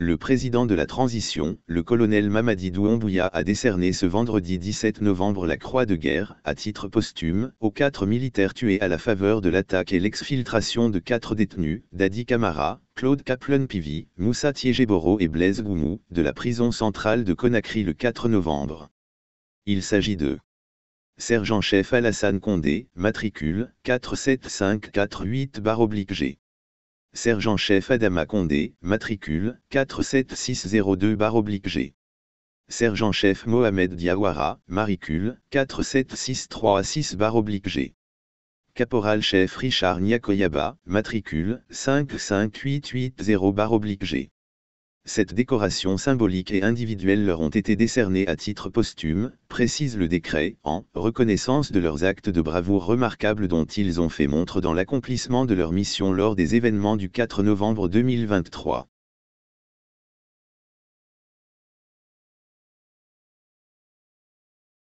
le président de la transition, le colonel Mamadi Douambouya a décerné ce vendredi 17 novembre la Croix de guerre, à titre posthume, aux quatre militaires tués à la faveur de l'attaque et l'exfiltration de quatre détenus, Dadi Kamara, Claude Kaplan-Pivi, Moussa Tiégeboro et Blaise Goumou, de la prison centrale de Conakry le 4 novembre. Il s'agit de Sergent-chef Alassane Condé, matricule 47548-G sergent-chef Adama Condé, matricule 47602-G. Sergent-chef Mohamed Diawara, maricule 47636-G. Caporal-chef Richard Nyakoyaba, matricule 55880-G cette décoration symbolique et individuelle leur ont été décernées à titre posthume, précise le décret, en reconnaissance de leurs actes de bravoure remarquables dont ils ont fait montre dans l'accomplissement de leur mission lors des événements du 4 novembre 2023.